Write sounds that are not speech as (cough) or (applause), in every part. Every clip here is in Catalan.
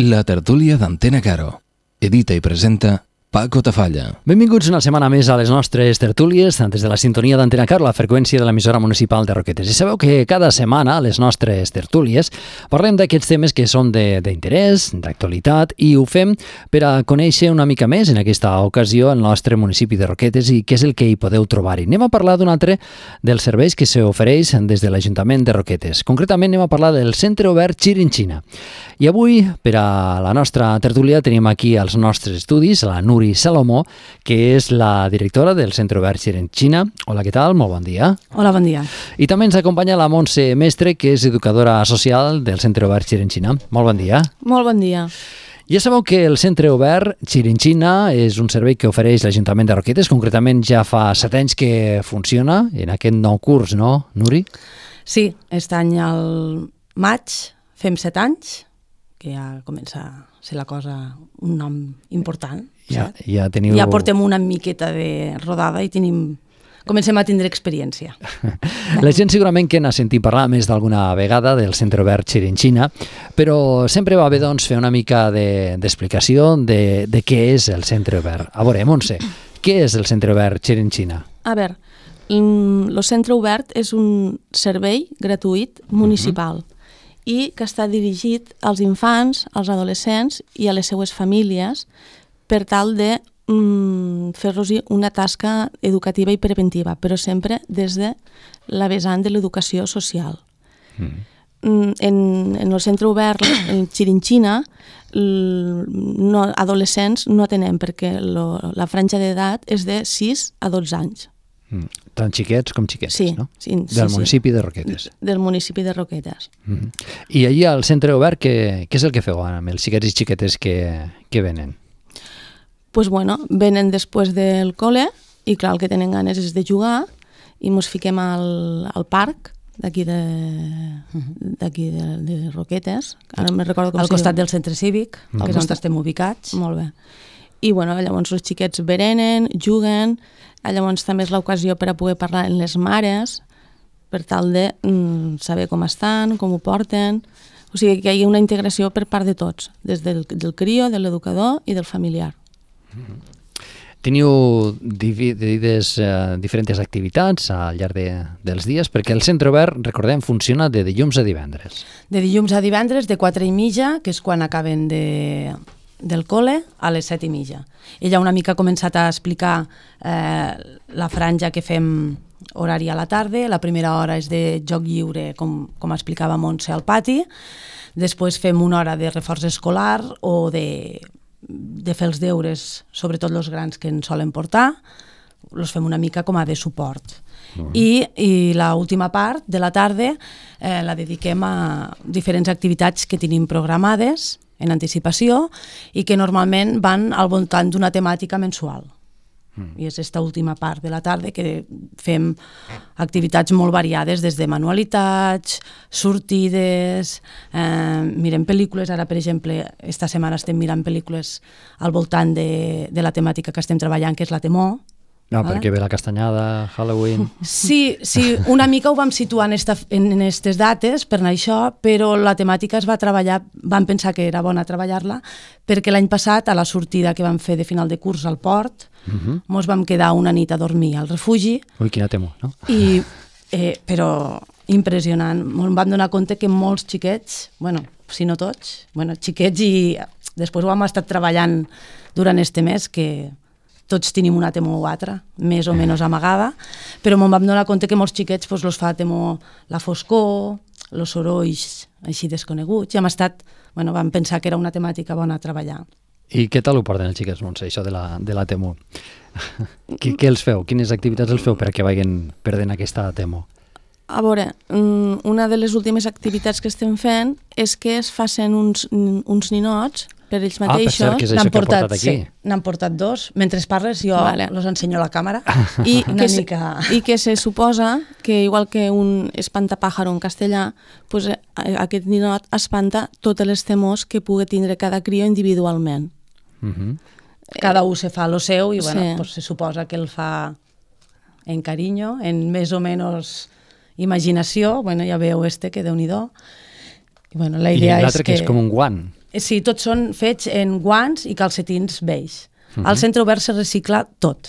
La tertulia de Antena Caro. Edita y presenta Paco Tafalla. Benvinguts una setmana més a les nostres tertúlies, des de la sintonia d'Antena Car, la freqüència de l'emissora municipal de Roquetes. I sabeu que cada setmana, a les nostres tertúlies, parlem d'aquests temes que són d'interès, d'actualitat, i ho fem per a conèixer una mica més, en aquesta ocasió, el nostre municipi de Roquetes i què és el que hi podeu trobar. I anem a parlar d'un altre dels serveis que s'ofereix des de l'Ajuntament de Roquetes. Concretament, anem a parlar del Centre Obert Xirinxina. I avui, per a la nostra tertúlia, tenim aquí als nostres estudis la Núria Mari Salomó, que és la directora del Centre Berger en Xina. Hola, què tal? Molt bon dia. Hola, bon dia. I també ens acompanya la Montse Mestre, que és educadora social del Centre Berger en Xina. Molt bon dia. Molt bon dia. Ja sabeu que el Centre Obert Xirinxina és un servei que ofereix l'Ajuntament de Roquetes, concretament ja fa set anys que funciona, en aquest nou curs, no, Nuri? Sí, aquest any al maig fem set anys, que ja comença a ser la cosa un nom important. Ja, ja, teniu... ja portem una miqueta de rodada i tenim comencem a tindre experiència. (laughs) La gent segurament que n'ha sentit parlar més d'alguna vegada del Centre Obert Xirinxina, però sempre va bé doncs, fer una mica d'explicació de, de, de què és el Centre Obert. A veure, Montse, què és el Centre Obert Xirinxina? A veure, el Centre Obert és un servei gratuït municipal uh mhm. -huh. i que està dirigit als infants, als adolescents i a les seues famílies per tal de mm, fer-los una tasca educativa i preventiva, però sempre des de la vessant de l'educació social. Mm. mm en, en el centre obert, en Xirinxina, no, adolescents no atenem perquè lo, la franja d'edat és de 6 a 12 anys. Mm. Tant xiquets com xiquetes, sí, no? Sí, Del sí, municipi sí. de Roquetes. Del municipi de Roquetes. Mm -hmm. I allà al centre obert, què, què és el que feu amb els xiquets i xiquetes que, que venen? pues bueno, venen després del col·le i clar, el que tenen ganes és de jugar i ens fiquem al, al parc d'aquí de, mhm. d'aquí de, de Roquetes, ara me recordo com Al costat del centre cívic, mm. que és on estem ubicats. Molt bé. I bueno, llavors els xiquets berenen, juguen, eh, llavors també és l'ocasió per a poder parlar amb les mares, per tal de mm, saber com estan, com ho porten... O sigui, que hi ha una integració per part de tots, des del, del crio, de l'educador i del familiar. Mm-hmm. Teniu dividides eh, diferents activitats al llarg de, dels dies, perquè el centre obert, recordem, funciona de dilluns a divendres. De dilluns a divendres, de 4 i mitja, que és quan acaben de, del col·le, a les 7 i mitja. Ella una mica ha començat a explicar eh, la franja que fem horari a la tarda, la primera hora és de joc lliure, com, com explicava Montse, al pati, després fem una hora de reforç escolar o de de fer els deures, sobretot els grans que ens solen portar, els fem una mica com a de suport. Uh -huh. I, i l'última part de la tarda eh, la dediquem a diferents activitats que tenim programades en anticipació i que normalment van al voltant d'una temàtica mensual i és aquesta última part de la tarda que fem activitats molt variades, des de manualitats, sortides, eh, mirem pel·lícules, ara per exemple, esta setmana estem mirant pel·lícules al voltant de, de la temàtica que estem treballant, que és la temor, no, vale? perquè ve la castanyada, Halloween... Sí, sí, una mica ho vam situar en, esta, en estes dates per anar això, però la temàtica es va treballar, vam pensar que era bona treballar-la, perquè l'any passat, a la sortida que vam fer de final de curs al port, uh mhm. -huh. mos vam quedar una nit a dormir al refugi. Ui, quina temor, no? I, eh, però impressionant, mos vam donar compte que molts xiquets, bueno, si no tots, bueno, xiquets i eh, després ho hem estat treballant durant este mes, que tots tenim una temor o altra, més o eh. menys amagada, però me'n vam donar compte que molts xiquets pues, doncs, los fa temor la foscor, els sorolls així desconeguts, i hem estat, bueno, vam pensar que era una temàtica bona a treballar. I què tal ho porten els xiquets, Montse, això de la, de la temor? (laughs) què, què els feu? Quines activitats els feu perquè vagin perdent aquesta temor? A veure, mm, una de les últimes activitats que estem fent és que es facen uns, uns ninots per ells mateixos. Ah, per cert, n'han portat, portat aquí. Sí, n'han portat dos. Mentre parles jo vale. els ensenyo a la càmera. Ah. I, (laughs) que se, mica... I que se suposa que igual que un espantapàjaro en castellà, pues, eh, aquest ninot espanta totes les temors que pugui tindre cada crió individualment. Uh mhm. -huh. Cada un se fa lo seu i bueno, sí. pues, se suposa que el fa en carinyo, en més o menys imaginació. Bueno, ja veu este que déu nhi i bueno, la idea I l'altre que... que és com un guant. Eh, sí, tots són fets en guants i calcetins vells. Mhm. Al centre obert se recicla tot.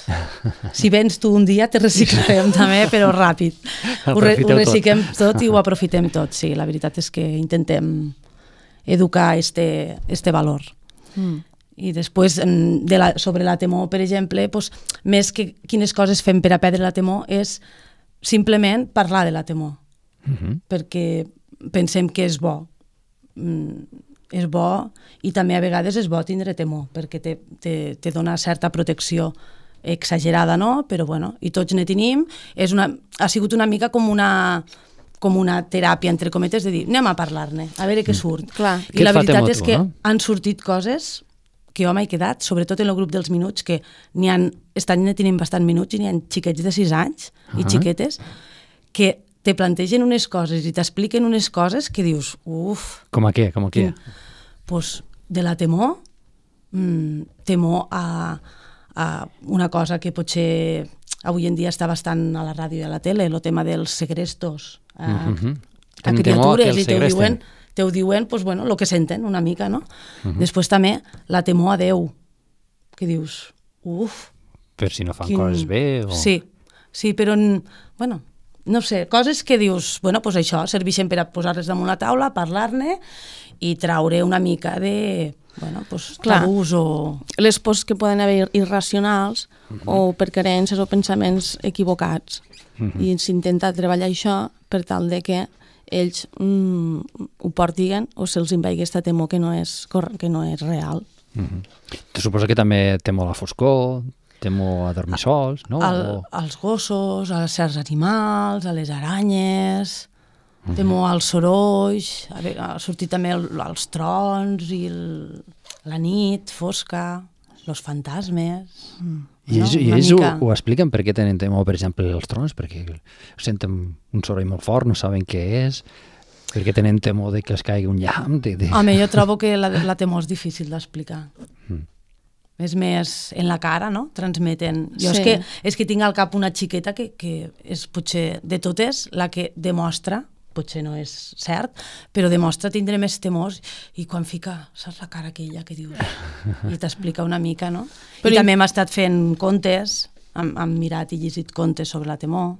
Si vens tu un dia, te reciclarem també, però ràpid. Ho, re ho reciclem tot. tot i ho aprofitem tot, sí. La veritat és que intentem educar este, este valor. Mm. I després, de la, sobre la temor, per exemple, doncs, més que quines coses fem per aprendre la temor és simplement parlar de la temor. Mm mhm. -hmm. Perquè pensem que és bo. Mm és bo i també a vegades és bo tindre temor perquè te, te, te dona certa protecció exagerada, no? Però bueno, i tots ne tenim. És una, ha sigut una mica com una com una teràpia, entre cometes, de dir anem a parlar-ne, a veure què mm. surt. Mm. Clar. I què la veritat és és que no? han sortit coses que jo m'he quedat, sobretot en el grup dels minuts, que n'hi han, estan tenint bastant minuts i n'hi ha xiquets de 6 anys uh -huh. i ah. xiquetes, que te plantegen unes coses i t'expliquen unes coses que dius, uf... Com a què, com a què? Pues, de la temor, mm, temor a, a una cosa que potser avui en dia està bastant a la ràdio i a la tele, el tema dels segrestos, eh, mm, mm, mm. a, mm -hmm. a criatures, i t'ho diuen, te ho diuen pues, bueno, el que senten una mica, no? Mm -hmm. Després també la temor a Déu, que dius, uf... Per si no fan quin... coses bé o... Sí, sí, però, en, bueno, no sé, coses que dius, bueno, doncs això, serveixen per a posar-les damunt la taula, parlar-ne i traure una mica de, bueno, pues, Clar, tabús o... Les pors que poden haver irracionals uh -huh. o mhm. per creences o pensaments equivocats. Uh mhm. -huh. I s'intenta treballar això per tal de que ells mm, ho portiguen o se'ls invegui aquesta temor que no és, que no és real. uh mhm. -huh. Suposa que també té molt la foscor, temo a dormir sols, no? El, o... Els gossos, als certs animals, a les aranyes, mm -hmm. temo al soroll, a, veure, sortir també el, els trons i el, la nit fosca, els fantasmes... Mm. I ells, no? i ells ho, ho expliquen per què tenen temor, per exemple, els trons, perquè senten un soroll molt fort, no saben què és, perquè tenen temor de que els caigui un llamp. De, de... Home, jo trobo que la, la temor és difícil d'explicar. Mm és més en la cara, no? Transmeten. Jo sí. és, que, és que tinc al cap una xiqueta que, que és potser de totes la que demostra potser no és cert, però demostra tindre més temors i quan fica, saps la cara aquella que dius? I t'explica una mica, no? Però I, també m'ha estat fent contes, hem, hem mirat i llegit contes sobre la temor.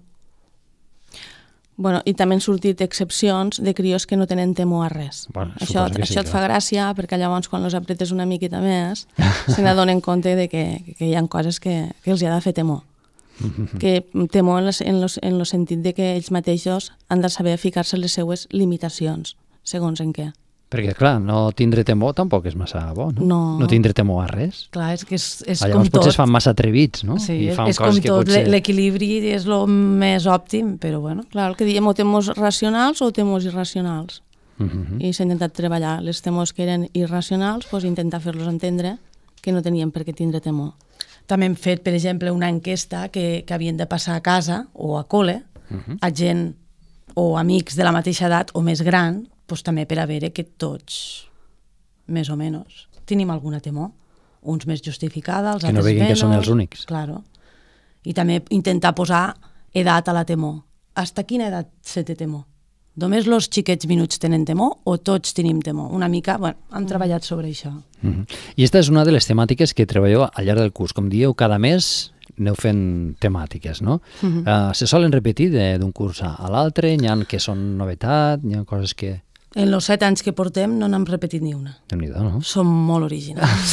Bueno, I també han sortit excepcions de crios que no tenen temor a res. Bueno, això sí, això et fa gràcia perquè llavors quan els apretes una miqueta més (laughs) se n'adonen compte de que, que hi ha coses que, que els hi ha de fer temor. que temor en, les, en, los, en el sentit de que ells mateixos han de saber ficar-se les seues limitacions, segons en què. Perquè, clar, no tindre temor tampoc és massa bo, no? No, no tindre temor a res. Clar, és que és, és Allà, com tot. potser es fan massa atrevits, no? Sí, I fan és com tot, potser... l'equilibri és el més òptim, però bueno, clar, el que diem, o temors racionals o temors irracionals. Uh mm-hmm. -huh. I s'ha intentat treballar les temors que eren irracionals, doncs intentar fer-los entendre que no tenien per què tindre temor. També hem fet, per exemple, una enquesta que, que havien de passar a casa o a col·le uh mm-hmm. -huh. a gent o amics de la mateixa edat o més gran, pues, doncs també per a veure que tots, més o menys, tenim alguna temor, uns més justificada, els que altres no veguin menys, que són els únics. Claro. I també intentar posar edat a la temor. Hasta quina edat se té temor? Només els xiquets minuts tenen temor o tots tenim temor? Una mica, bueno, hem mm. treballat sobre això. Mm -hmm. I aquesta és una de les temàtiques que treballeu al llarg del curs. Com dieu, cada mes aneu fent temàtiques, no? Uh mm -huh. -hmm. uh, eh, se solen repetir d'un curs a, a l'altre, n'hi ha que són novetat, n'hi ha coses que... En els set anys que portem no n'hem repetit ni una. déu nhi no? Som molt originals.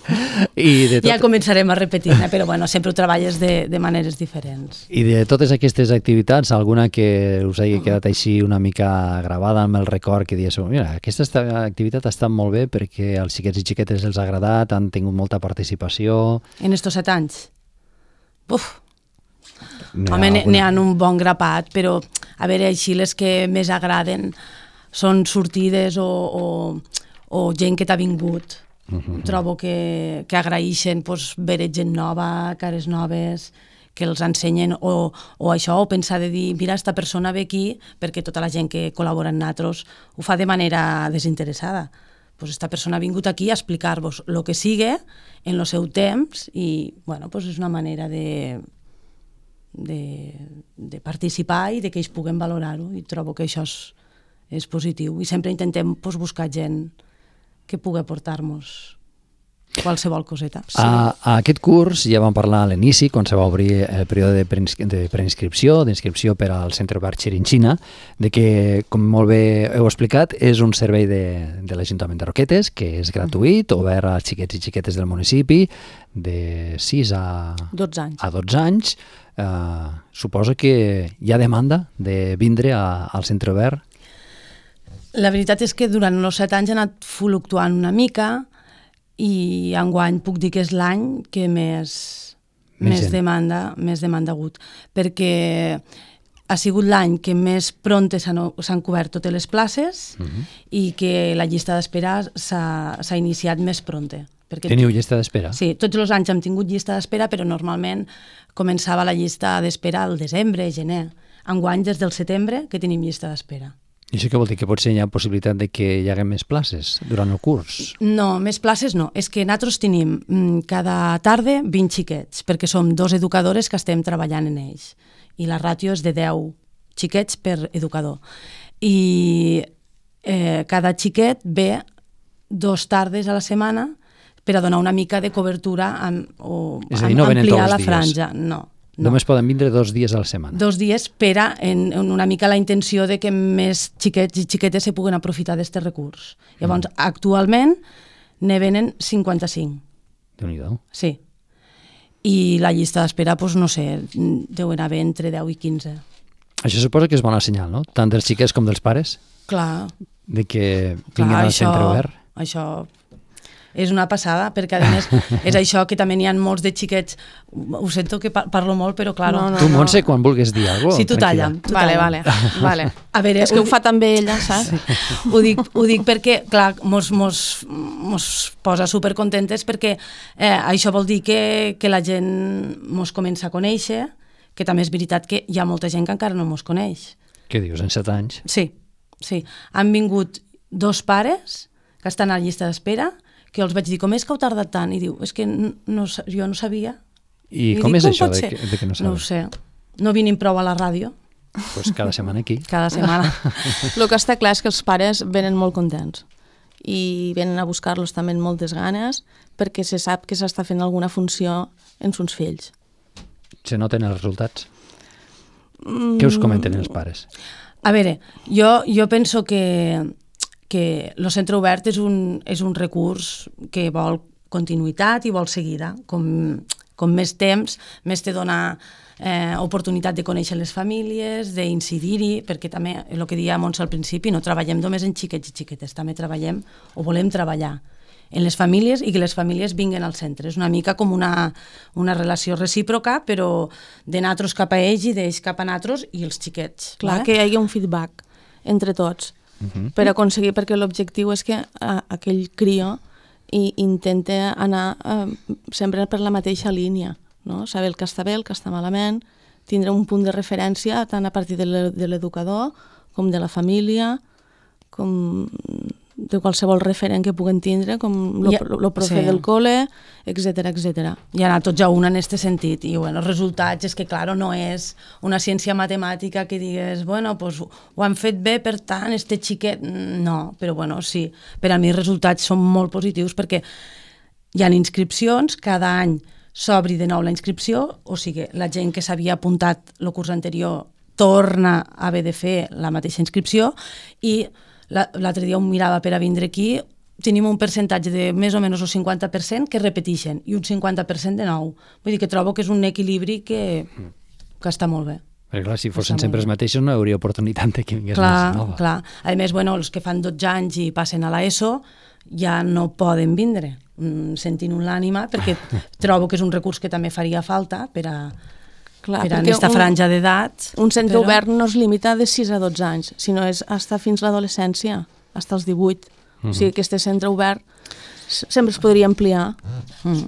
(laughs) I de tot... Ja començarem a repetir-ne, però bueno, sempre ho treballes de, de maneres diferents. I de totes aquestes activitats, alguna que us hagi quedat així una mica gravada amb el record que diéssiu, mira, aquesta activitat ha estat molt bé perquè als xiquets i xiquetes els ha agradat, han tingut molta participació... En estos set anys? Uf! Home, n'hi ha, alguna... ha un bon grapat, però a veure, així les que més agraden són sortides o, o, o gent que t'ha vingut. Uh mhm. -huh. Trobo que, que agraeixen pues, veure gent nova, cares noves, que els ensenyen o, o això, o pensar de dir, mira, esta persona ve aquí perquè tota la gent que col·labora amb nosaltres ho fa de manera desinteressada. Pues esta persona ha vingut aquí a explicar-vos el que sigue en el seu temps i bueno, pues és una manera de, de, de participar i de que ells puguen valorar-ho i trobo que això és, és positiu i sempre intentem pues, buscar gent que pugui aportar-nos qualsevol coseta. Sí. A, a aquest curs ja vam parlar a l'inici, quan se va obrir el període de, preinscri de preinscripció, d'inscripció per al Centre Bar Xina, de que, com molt bé heu explicat, és un servei de, de l'Ajuntament de Roquetes, que és gratuït, mm. obert als xiquets i xiquetes del municipi, de 6 a... 12 anys. A 12 anys. Eh, suposa que hi ha demanda de vindre a, al Centre Obert la veritat és que durant els set anys he anat fluctuant una mica i enguany puc dir que és l'any que més, més, més demanda més demanda ha hagut, perquè ha sigut l'any que més pront s'han cobert totes les places uh mhm. -huh. i que la llista d'espera s'ha iniciat més pront. Perquè Teniu llista d'espera? Sí, tots els anys hem tingut llista d'espera, però normalment començava la llista d'espera al desembre, gener. Enguany, des del setembre, que tenim llista d'espera. I això què vol dir? Que potser hi ha possibilitat de que hi hagi més places durant el curs? No, més places no. És que nosaltres tenim mm, cada tarda 20 xiquets, perquè som dos educadores que estem treballant en ells. I la ràtio és de 10 xiquets per educador. I eh, cada xiquet ve dos tardes a la setmana per a donar una mica de cobertura amb, o és a dir, no ampliar la dies. franja. No, no. Només poden vindre dos dies a la setmana. Dos dies per a, en, en una mica la intenció de que més xiquets i xiquetes se puguen aprofitar d'aquest recurs. Llavors, mm. actualment, ne venen 55. déu nhi Sí. I la llista d'espera, doncs, no sé, deuen haver entre 10 i 15. Això suposa que és bona senyal, no? Tant dels xiquets com dels pares? Clar. De que vinguin Clar, al això, centre obert? Això és una passada, perquè a més és això que també n'hi ha molts de xiquets, ho sento que parlo molt, però clar... No, no, tu, Montse, no. quan vulguis dir alguna cosa... Sí, tu talla. Tu vale, talla. vale, vale. A veure, és que ho, ho fa també ella, saps? Sí. Ho, dic, ho dic perquè, clar, mos, mos, mos posa supercontentes perquè eh, això vol dir que, que la gent mos comença a conèixer, que també és veritat que hi ha molta gent que encara no mos coneix. Què dius, en set anys? Sí, sí. Han vingut dos pares que estan a la llista d'espera, que els vaig dir, com és que heu tardat tant? I diu, és que no, jo no sabia. I, I com dic, és com això de que, de que no sabeu? No ho sé. No vinim prou a la ràdio. Pues cada setmana aquí. (laughs) Cada setmana. El (laughs) que està clar és que els pares venen molt contents i venen a buscar-los també amb moltes ganes perquè se sap que s'està fent alguna funció en uns fills. Se noten els resultats? Mm... Què us comenten els pares? A veure, jo, jo penso que que el centre obert és un, és un recurs que vol continuïtat i vol seguida. Com, com més temps, més te dona eh, oportunitat de conèixer les famílies, d'incidir-hi, perquè també, el que deia Montse al principi, no treballem només en xiquets i xiquetes, també treballem o volem treballar en les famílies i que les famílies vinguen al centre. És una mica com una, una relació recíproca, però de nosaltres cap a ells i d'ells cap a nosaltres i els xiquets. Clar, eh? que hi hagi un feedback entre tots. -huh. Mhm. per aconseguir, perquè l'objectiu és que a, aquell crio i intenta anar eh, sempre per la mateixa línia, no? saber el que està bé, el que està malament, tindre un punt de referència tant a partir de l'educador com de la família, com de qualsevol referent que puguen tindre, com el profe sí. del col·le, etc etc. I ha tots a un en aquest sentit. I bueno, els resultats és que, claro, no és una ciència matemàtica que digues, bueno, pues, ho han fet bé, per tant, este xiquet... Mm, no, però bueno, sí, per a mi els resultats són molt positius perquè hi ha inscripcions, cada any s'obri de nou la inscripció, o sigui, la gent que s'havia apuntat el curs anterior torna a haver de fer la mateixa inscripció i l'altre dia ho mirava per a vindre aquí, tenim un percentatge de més o menys el 50% que repeteixen i un 50% de nou. Vull dir que trobo que és un equilibri que, que està molt bé. Perquè clar, si fossin sempre els mateixos no hi hauria oportunitat de que vingués clar, més nova. Clar, A més, bueno, els que fan 12 anys i passen a l'ESO ja no poden vindre mm, sentint un l'ànima perquè (laughs) trobo que és un recurs que també faria falta per a, Clar, per en aquesta franja d'edat. Un centre però... obert no es limita de 6 a 12 anys, sinó és hasta fins l'adolescència, hasta els 18. Mm -hmm. O sigui, mhm. aquest centre obert sempre es podria ampliar. Mm.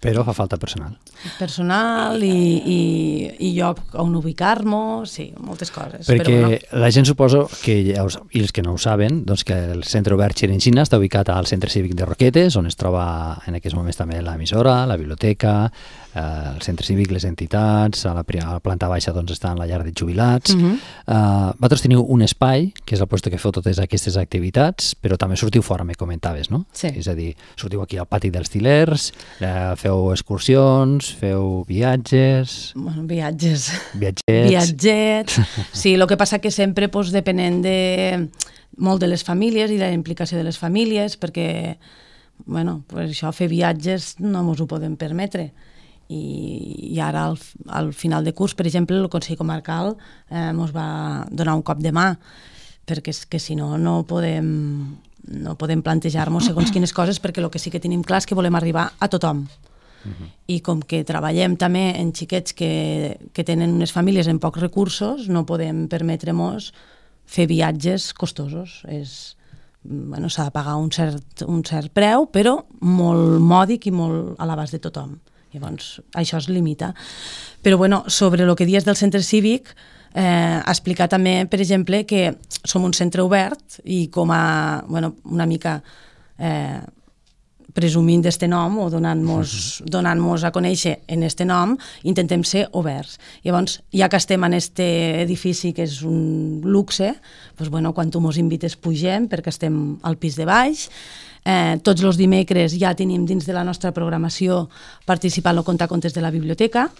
Però fa falta personal. Personal i, i, i lloc on ubicar me sí, moltes coses. Perquè però no. la gent suposo que, ja us, i els que no ho saben, doncs que el centre obert Xerenxina està ubicat al centre cívic de Roquetes, on es troba en aquests moments també l'emissora, la biblioteca, eh, el centre cívic, les entitats, a la, a la planta baixa doncs, estan la llar de jubilats. Uh mhm. -huh. eh, vosaltres teniu un espai, que és el lloc que feu totes aquestes activitats, però també sortiu fora, me comentaves, no? Sí. És a dir, sortiu aquí al pati dels Tilers, eh, feu excursions, feu viatges... Bueno, viatges. Viatgets. Viatgets. (laughs) Sí, el que passa que sempre, pues, depenent de molt de les famílies i de la implicació de les famílies, perquè bueno, pues això, fer viatges no ens ho podem permetre i, i ara al, al final de curs, per exemple, el Consell Comarcal eh, ens va donar un cop de mà perquè és que si no no podem, no podem plantejar-nos segons quines coses perquè el que sí que tenim clar és que volem arribar a tothom. Uh mhm. -huh. I com que treballem també en xiquets que, que tenen unes famílies amb pocs recursos, no podem permetre-nos fer viatges costosos. És, bueno, s'ha de pagar un cert, un cert preu, però molt mòdic i molt a l'abast de tothom. Llavors, això es limita. Però, bueno, sobre el que dies del centre cívic, eh, explicar també, per exemple, que som un centre obert i com a, bueno, una mica eh, presumint d'este nom o donant-nos donant, -mos, mhm. donant a conèixer en este nom, intentem ser oberts. Llavors, ja que estem en este edifici que és un luxe, doncs, bueno, quan tu mos invites pugem perquè estem al pis de baix, Eh, tots els dimecres ja tenim dins de la nostra programació participar en el contacontes de la biblioteca,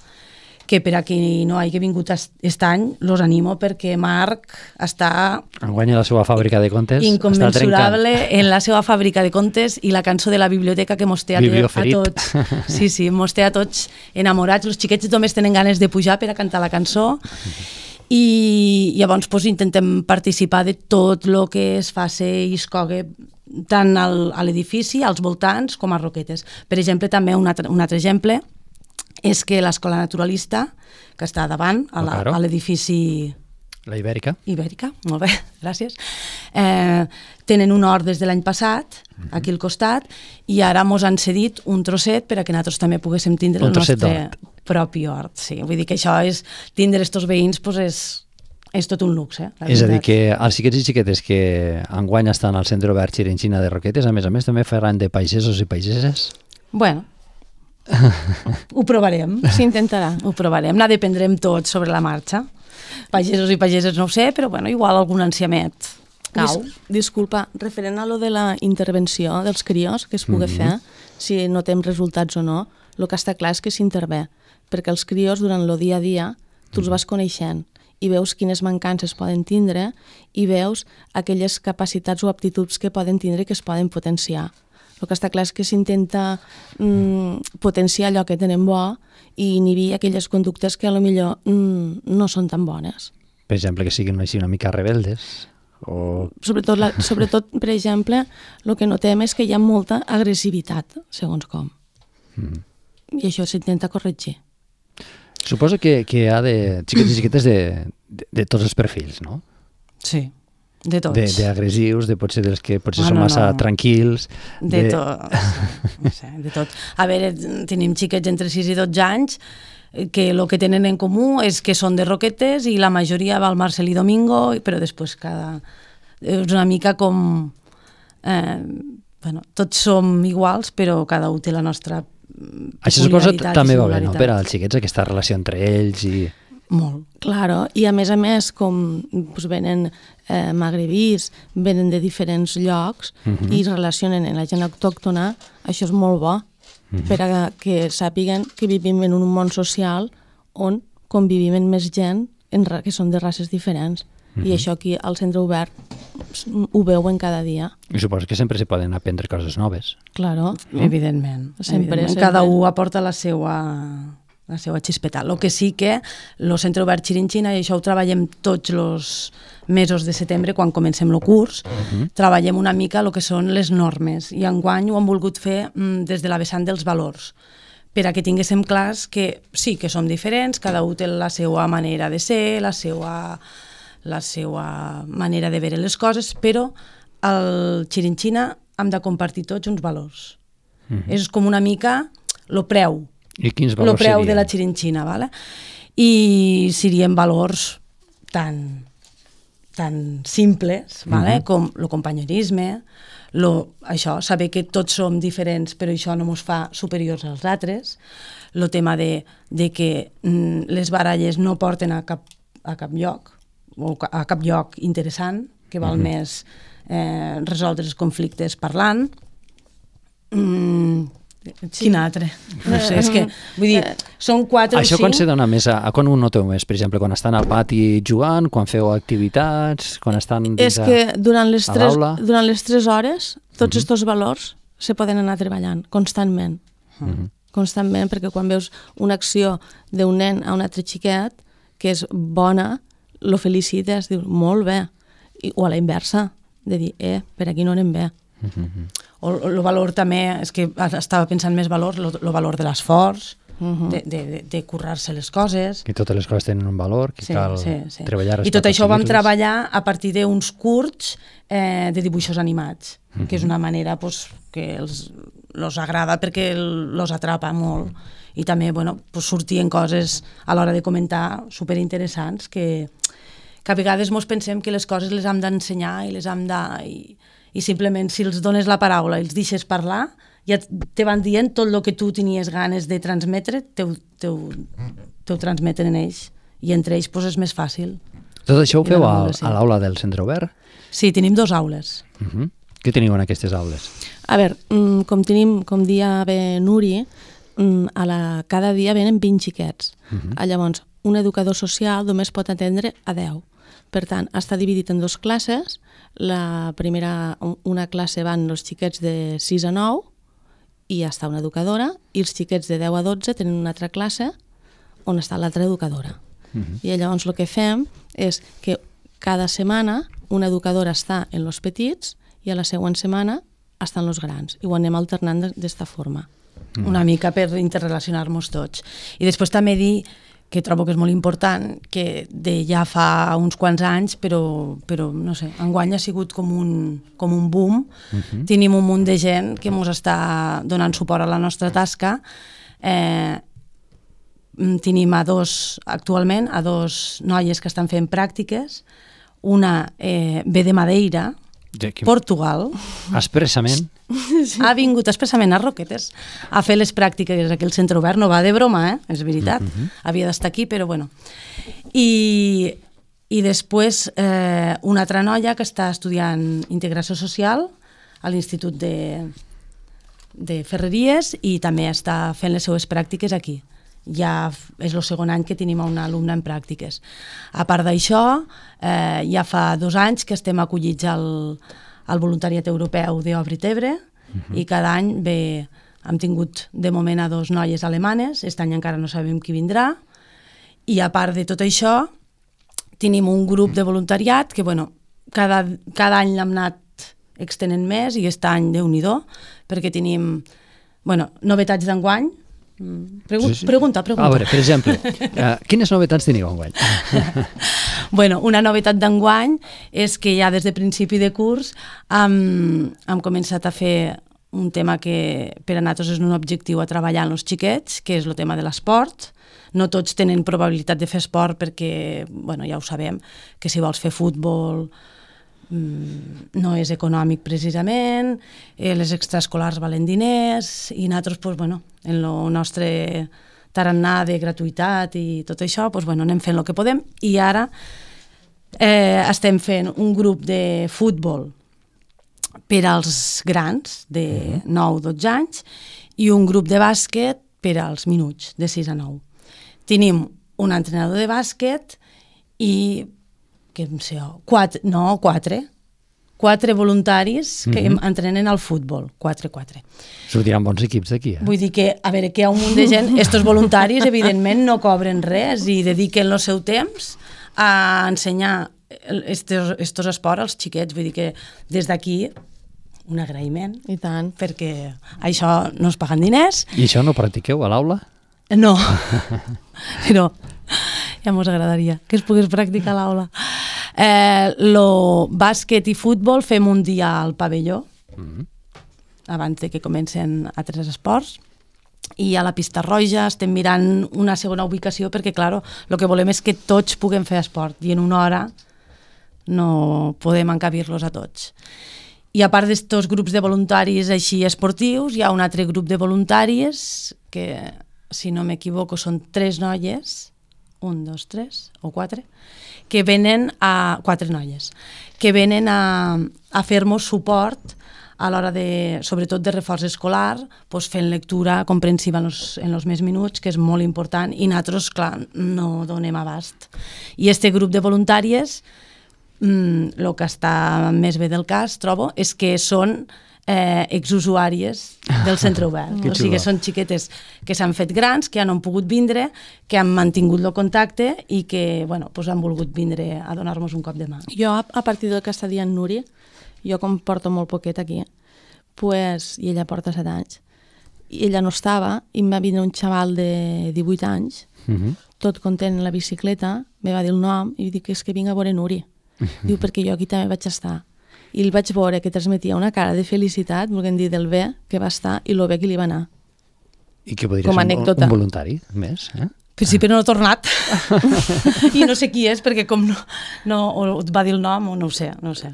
que per a qui no hagi vingut aquest any, los animo perquè Marc està... guanya la seva fàbrica de contes. Inconmensurable en la seva fàbrica de contes i la cançó de la biblioteca que mos té a, a tots. Sí, sí, mos té a tots enamorats. Els xiquets només tenen ganes de pujar per a cantar la cançó. I llavors pues, intentem participar de tot el que es faci i es cogui tant al, a l'edifici, als voltants, com a Roquetes. Per exemple, també un altre, un altre exemple és que l'escola naturalista, que està davant, a l'edifici... La Ibèrica. Ibèrica, molt bé, (laughs) gràcies. Eh, tenen un hort des de l'any passat, mm -hmm. aquí al costat, i ara mos han cedit un trosset per a que nosaltres també poguéssim tindre un el nostre propi hort. Sí. Vull dir que això és, tindre estos veïns pues és, és tot un luxe. La és a dir, que els xiquets i xiquetes que enguany estan al centre obert Xirinxina de Roquetes, a més a més també faran de paisesos i pageses? Bueno, (laughs) ho provarem. S'intentarà. Ho provarem, la dependrem tots sobre la marxa. Pagesos i pageses no ho sé, però bueno, igual algun anciamet. cau. disculpa, referent a lo de la intervenció dels crios que es pugui mm -hmm. fer, si no tenim resultats o no, el que està clar és que s'intervé, perquè els crios durant el dia a dia tu els mhm. vas coneixent, i veus quines mancances poden tindre i veus aquelles capacitats o aptituds que poden tindre que es poden potenciar. El que està clar és que s'intenta mm, potenciar allò que tenen bo i inhibir aquelles conductes que a lo millor mm, no són tan bones. Per exemple, que siguin així una mica rebeldes. O... Sobretot, la, sobretot, per exemple, el que notem és que hi ha molta agressivitat, segons com. Mm. I això s'intenta corregir. Suposo que, que hi ha de xiquets i xiquetes de, de, de tots els perfils, no? Sí, de tots. D'agressius, de, de potser dels que potser bueno, ah, són massa no. tranquils. De, de... tots, (laughs) no sé, de tot. A veure, tenim xiquets entre 6 i 12 anys que el que tenen en comú és que són de roquetes i la majoria va al i Domingo, però després cada... És una mica com... Eh, bueno, tots som iguals, però cada un té la nostra això suposo també va bé, no? Per als xiquets aquesta relació entre ells i... Molt, claro. I a més a més, com pues, doncs, venen eh, magrebís, venen de diferents llocs uh mhm. -huh. i relacionen en la gent autòctona, això és molt bo uh mhm. -huh. per a que sàpiguen que vivim en un món social on convivim amb més gent en, que són de races diferents. Uh -huh. I mhm. això aquí al centre obert ho veuen cada dia. I suposo que sempre s'hi poden aprendre coses noves. Claro. No? Evidentment. Sempre, Evidentment. Cada un aporta la seva la seva xispeta. El que sí que el Centre Obert Xirinxina, i això ho treballem tots els mesos de setembre, quan comencem el curs, uh mhm. -huh. treballem una mica el que són les normes. I enguany ho hem volgut fer mm, des de la vessant dels valors per a que tinguéssim clars que sí, que som diferents, cada un té la seva manera de ser, la seva la seva manera de veure les coses, però el xirinxina hem de compartir tots uns valors. Mm -hmm. És com una mica lo preu. I quins valors Lo preu serien? de la xirinxina, vale? I serien valors tan, tan simples vale? Mm -hmm. com el companyerisme, lo, això, saber que tots som diferents però això no ens fa superiors als altres, el tema de, de que mm, les baralles no porten a cap, a cap lloc, o a cap lloc interessant, que val mm -hmm. més eh, resoldre els conflictes parlant. Mm, Sí. Quin altre? No sé, és que, (laughs) vull dir, eh, són quatre Això o cinc... quan se dona més, a, a quan no noteu més? Per exemple, quan estan al pati jugant, quan feu activitats, quan estan dins És que durant les, tres, durant les tres hores, tots aquests uh -huh. valors se poden anar treballant constantment. Uh -huh. Constantment, perquè quan veus una acció d'un nen a un altre xiquet que és bona, lo felicites, dius, molt bé. I, o a la inversa, de dir, eh, per aquí no anem bé. Mm -hmm. O el valor també, és que estava pensant més valor, el valor de l'esforç, Uh mm-hmm. -huh. de, de, de currar-se les coses. Que totes les coses tenen un valor, que sí, cal sí, sí. treballar... I tot això vam treballar a partir d'uns curts eh, de dibuixos animats, uh -huh. que és mm-hmm. una manera pues, que els, els agrada perquè els atrapa molt. Uh -huh i també bueno, pues, sortien coses a l'hora de comentar superinteressants que, que a vegades mos pensem que les coses les hem d'ensenyar i les hem de... I, i simplement si els dones la paraula i els deixes parlar, ja te van dient tot el que tu tenies ganes de transmetre, ho transmeten en ells i entre ells pues, és més fàcil. Tot això ho feu a, a l'aula del centre obert? Sí, tenim dos aules. Uh mhm. -huh. Què teniu en aquestes aules? A veure, mm, com tenim, com dia bé Nuri, Mm, a la, cada dia venen 20 xiquets. Uh mhm. ah, -huh. Llavors, un educador social només pot atendre a 10. Per tant, està dividit en dues classes. La primera, una classe van els xiquets de 6 a 9 i ja està una educadora, i els xiquets de 10 a 12 tenen una altra classe on està l'altra educadora. Uh mhm. -huh. I llavors el que fem és que cada setmana una educadora està en els petits i a la següent setmana estan els grans, i ho anem alternant d'esta forma. Mm. una mica per interrelacionar-nos tots. I després també dir que trobo que és molt important, que de ja fa uns quants anys, però, però no sé, enguany ha sigut com un, com un boom. Uh mhm. -huh. Tenim un munt de gent que ens està donant suport a la nostra tasca. Eh, mm, tenim a dos, actualment, a dos noies que estan fent pràctiques. Una eh, ve de Madeira, de Portugal. Expressament? sí. ha vingut expressament a Roquetes a fer les pràctiques aquí al centre obert, no va de broma, eh? és veritat, mm -hmm. havia d'estar aquí, però bueno. I, i després eh, una altra noia que està estudiant integració social a l'Institut de, de Ferreries i també està fent les seues pràctiques aquí ja és el segon any que tenim una alumna en pràctiques. A part d'això, eh, ja fa dos anys que estem acollits al, el voluntariat europeu d'Obrit Tebre, uh mhm. -huh. i cada any bé, hem tingut de moment a dos noies alemanes, aquest any encara no sabem qui vindrà, i a part de tot això, tenim un grup de voluntariat que, bueno, cada, cada any l'hem anat extenent més i aquest any, déu nhi perquè tenim bueno, novetats d'enguany, Mm. Pregu sí, sí. Pregunta, pregunta. A veure, per exemple, uh, (laughs) quines novetats teniu enguany? (laughs) bueno, una novetat d'enguany és que ja des de principi de curs hem, hem començat a fer un tema que per a nosaltres és un objectiu a treballar en els xiquets, que és el tema de l'esport. No tots tenen probabilitat de fer esport perquè, bueno, ja ho sabem, que si vols fer futbol, Mm, no és econòmic precisament, eh, les extraescolars valen diners i nosaltres, pues, bueno, en el nostre tarannà de gratuïtat i tot això, pues, bueno, anem fent el que podem i ara eh, estem fent un grup de futbol per als grans de 9-12 mm. anys i un grup de bàsquet per als minuts de 6 a 9. Tenim un entrenador de bàsquet i que em sé, quatre, no, quatre, quatre voluntaris que uh mhm. -huh. entrenen al futbol, 4-4. Sortiran bons equips d'aquí, eh? Vull dir que, a veure, que hi ha un munt de gent, estos voluntaris, evidentment, no cobren res i dediquen el seu temps a ensenyar estos, estos esports als xiquets, vull dir que des d'aquí un agraïment. I tant. Perquè això no es paguen diners. I això no practiqueu a l'aula? No, (laughs) però ja mos agradaria que es pogués practicar a l'aula eh, lo bàsquet i futbol fem un dia al pavelló, mm -hmm. abans de que comencen a tres esports, i a la pista roja estem mirant una segona ubicació perquè, claro, el que volem és que tots puguem fer esport i en una hora no podem encabir-los a tots. I a part d'estos grups de voluntaris així esportius, hi ha un altre grup de voluntàries que, si no m'equivoco, són tres noies, un, dos, tres o quatre, que venen a... quatre noies, que venen a, a fer-nos suport a l'hora de, sobretot de reforç escolar, doncs fent lectura comprensiva en els, en els més minuts, que és molt important, i nosaltres, clar, no donem abast. I este grup de voluntàries, el mmm, que està més bé del cas, trobo, és que són eh, exusuàries del centre (laughs) obert. Ah, o sigui, són xiquetes que s'han fet grans, que ja no han pogut vindre, que han mantingut el contacte i que bueno, pues han volgut vindre a donar-nos un cop de mà. Jo, a, partir del que està dient Núria, jo com porto molt poquet aquí, pues, i ella porta 7 anys, i ella no estava, i em va vindre un xaval de 18 anys, uh mhm. -huh. tot content en la bicicleta, me va dir el nom, i dic que és que vinc a veure Núria. (laughs) Diu, perquè jo aquí també vaig estar i el vaig veure que transmetia una cara de felicitat, volguem dir, del bé que va estar i el bé que li va anar. I que podria ser un, un voluntari més, eh? Ah. però no ha tornat (laughs) (laughs) i no sé qui és perquè com no, no o et va dir el nom o no ho sé, no ho sé.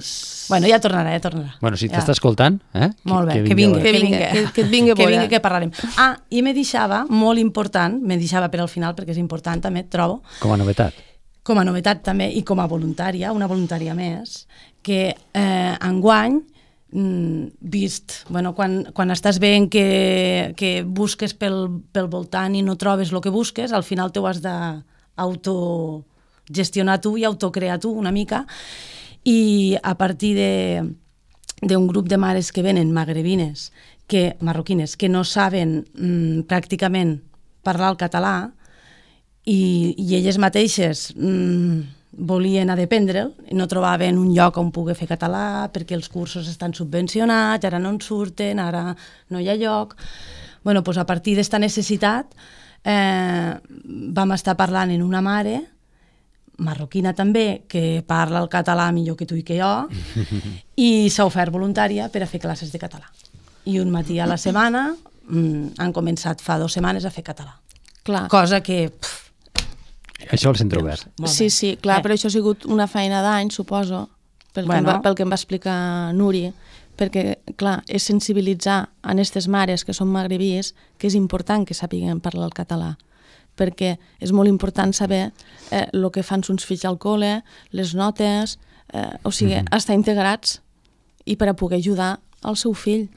Bueno, ja tornarà, ja tornarà. Bueno, si ja. escoltant, eh? Molt bé, que, que vingui, que vingui, que, que, et vingui, que vingui, que parlarem. Ah, i me deixava, molt important, me deixava per al final perquè és important també, trobo. Com a novetat. Com a novetat també i com a voluntària, una voluntària més, que eh, enguany mm, vist, bueno, quan, quan estàs veient que, que busques pel, pel voltant i no trobes el que busques, al final te has d'autogestionar tu i autocrear tu una mica i a partir d'un grup de mares que venen magrebines, que, marroquines, que no saben mm, pràcticament parlar el català i, i elles mateixes mm, anar a dependre'l, no trobaven un lloc on pugui fer català perquè els cursos estan subvencionats, ara no en surten, ara no hi ha lloc. bueno, doncs a partir d'esta necessitat eh, vam estar parlant en una mare, marroquina també, que parla el català millor que tu i que jo, (laughs) i s'ha ofert voluntària per a fer classes de català. I un matí a la (laughs) setmana mm, han començat fa dues setmanes a fer català. Clar. Cosa que... Pff, això al centre obert. Sí, sí, clar, eh. però això ha sigut una feina d'any, suposo, pel, bueno. que va, pel que em va explicar Nuri, perquè, clar, és sensibilitzar a aquestes mares que són magribies que és important que sàpiguen parlar el català perquè és molt important saber eh, que fan uns fills al col·le, les notes, eh, o sigui, mm -hmm. estar integrats i per a poder ajudar el seu fill.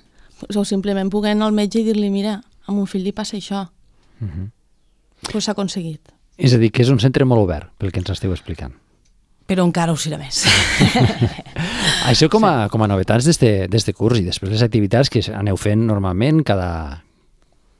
O simplement poder anar al metge i dir-li, mira, a mon fill li passa això. Mm -hmm. Però s'ha aconseguit. És a dir, que és un centre molt obert, pel que ens esteu explicant. Però encara ho serà més. (laughs) (laughs) Això com a, com a novetats d'aquest curs i després les activitats que aneu fent normalment cada,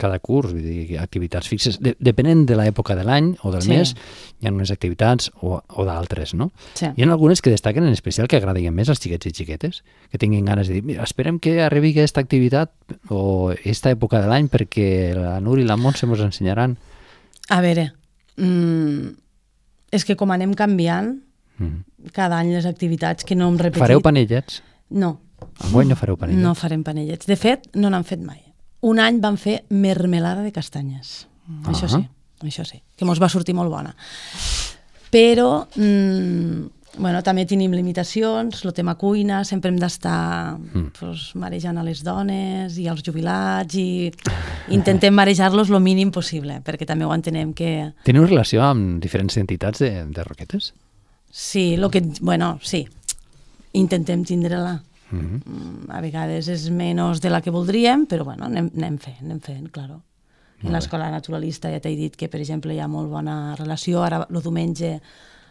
cada curs, vull dir, activitats fixes, de, depenent de l'època de l'any o del sí. mes, hi ha unes activitats o, o d'altres, no? Sí. Hi ha algunes que destaquen en especial que agradin més als xiquets i xiquetes, que tinguin ganes de dir, mira, esperem que arribi aquesta activitat o aquesta època de l'any perquè la Nuri i la Montse ens ensenyaran. A veure, mm, és que com anem canviant, mm. cada any les activitats que no hem repetit... Fareu panellets? No. Avui ah, no fareu panellets? No farem panellets. De fet, no n'han fet mai. Un any van fer mermelada de castanyes. Mm. Això uh -huh. sí, ah. això sí, que mos va sortir molt bona. Però... Mm, bueno, també tenim limitacions, el tema cuina, sempre hem d'estar mm. pues, marejant a les dones i als jubilats i (laughs) intentem marejar-los el mínim possible, perquè també ho entenem que... Teniu relació amb diferents entitats de, de roquetes? Sí, lo que, bueno, sí, intentem tindre-la. Hmm. Mm -hmm. A vegades és menys de la que voldríem, però bueno, anem, anem fent, anem fent, claro. en l'escola naturalista ja t'he dit que, per exemple, hi ha molt bona relació. Ara, el diumenge,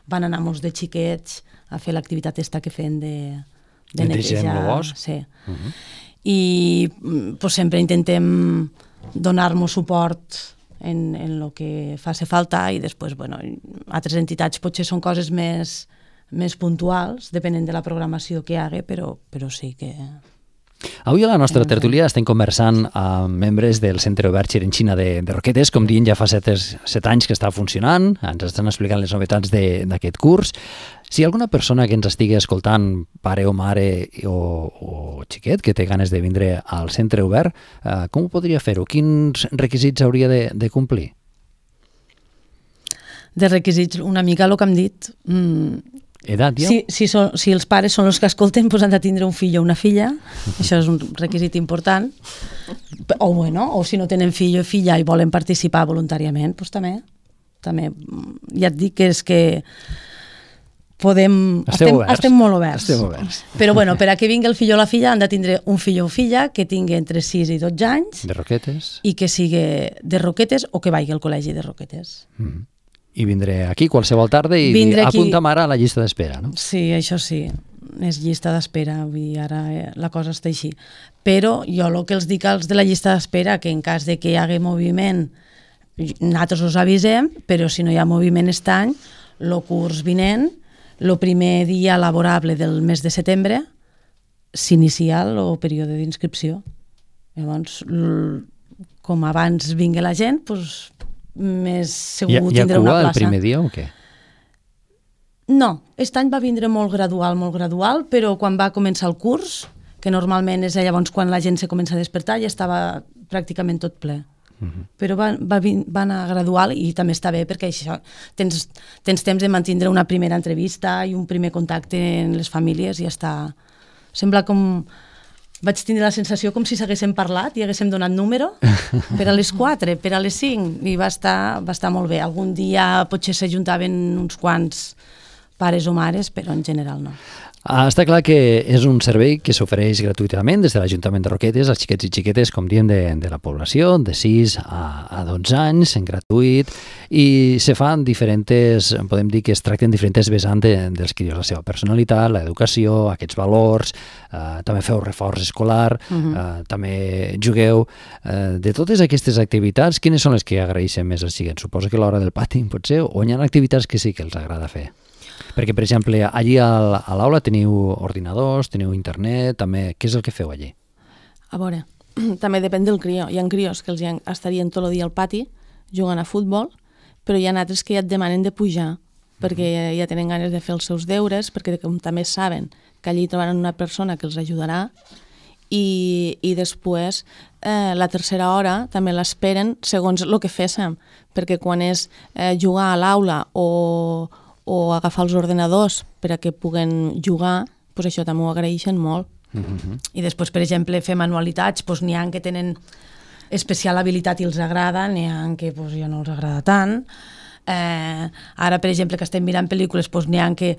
van anar molts de xiquets a fer l'activitat esta que fem de, de netejar. Netegem el bosc. Sí. Uh mhm. -huh. I mm, pues, sempre intentem donar-nos suport en, en el que faci falta i després, bueno, altres entitats potser són coses més, més puntuals, depenent de la programació que hi hagi, però, però sí que Avui a la nostra tertúlia estem conversant amb membres del Centre Obert en Xina de, de Roquetes. Com dient, ja fa set, set anys que està funcionant, ens estan explicant les novetats d'aquest curs. Si alguna persona que ens estigui escoltant, pare o mare o, o xiquet, que té ganes de vindre al centre obert, eh, com ho podria fer-ho? Quins requisits hauria de, de complir? De requisits, una mica el que hem dit. Mm, Edat, ja? Si, si, són, si els pares són els que escolten, doncs han de tindre un fill o una filla, (laughs) això és un requisit important, o, bueno, o si no tenen fill o filla i volen participar voluntàriament, doncs també, també ja et dic que és que podem... Esteu estem, oberts. estem molt oberts. Estem oberts. Però bueno, per a que vingui el fill o la filla han de tindre un fill o filla que tingui entre 6 i 12 anys. De roquetes. I que sigui de roquetes o que vagi al col·legi de roquetes. Mm -hmm i vindré aquí qualsevol tarda i vindré dir, aquí... ara a la llista d'espera, no? Sí, això sí, és llista d'espera, vull dir, ara eh, la cosa està així. Però jo el que els dic als de la llista d'espera, que en cas de que hi hagi moviment, nosaltres us avisem, però si no hi ha moviment aquest any, el curs vinent, el primer dia laborable del mes de setembre, s'inicia el període d'inscripció. Llavors, com abans vingui la gent, doncs, més segur hi ha, tindre una plaça. Hi ha cua el primer dia o què? No, aquest any va vindre molt gradual, molt gradual, però quan va començar el curs, que normalment és llavors quan la gent se comença a despertar, ja estava pràcticament tot ple. Uh mhm. -huh. però va, va, va anar gradual i també està bé perquè això tens, tens temps de mantindre una primera entrevista i un primer contacte en les famílies i ja està... Sembla com vaig tenir la sensació com si s'haguessin parlat i haguéssim donat número per a les 4, per a les 5, i va estar, va estar molt bé. Algun dia potser s'ajuntaven uns quants pares o mares, però en general no. Ah, està clar que és un servei que s'ofereix gratuïtament des de l'Ajuntament de Roquetes als xiquets i xiquetes, com diem, de, de la població, de 6 a, a 12 anys, en gratuït, i se fan diferents, podem dir que es tracten diferents vessants de, dels crios, la seva personalitat, l'educació, aquests valors, eh, també feu reforç escolar, uh -huh. eh, mhm. també jugueu. Eh, de totes aquestes activitats, quines són les que agraeixen més als xiquets? Suposo que l'hora del pati, potser, o hi ha activitats que sí que els agrada fer? Perquè, per exemple, allí a l'aula teniu ordinadors, teniu internet, també... Què és el que feu allí? A veure, (clears throat) també depèn del crió. Hi ha crios que els hi estarien tot el dia al pati jugant a futbol, però hi ha altres que ja et demanen de pujar perquè mhm. ja tenen ganes de fer els seus deures, perquè com també saben que allí trobaran una persona que els ajudarà, i, i després eh, la tercera hora també l'esperen segons el que féssim, perquè quan és eh, jugar a l'aula o, o agafar els ordenadors per a que puguen jugar, pues això també ho agraeixen molt. Uh mm-hmm. -huh. I després, per exemple, fer manualitats, pues n'hi ha que tenen especial habilitat i els agrada, n'hi ha que pues, ja no els agrada tant. Eh, ara, per exemple, que estem mirant pel·lícules, pues, n'hi ha que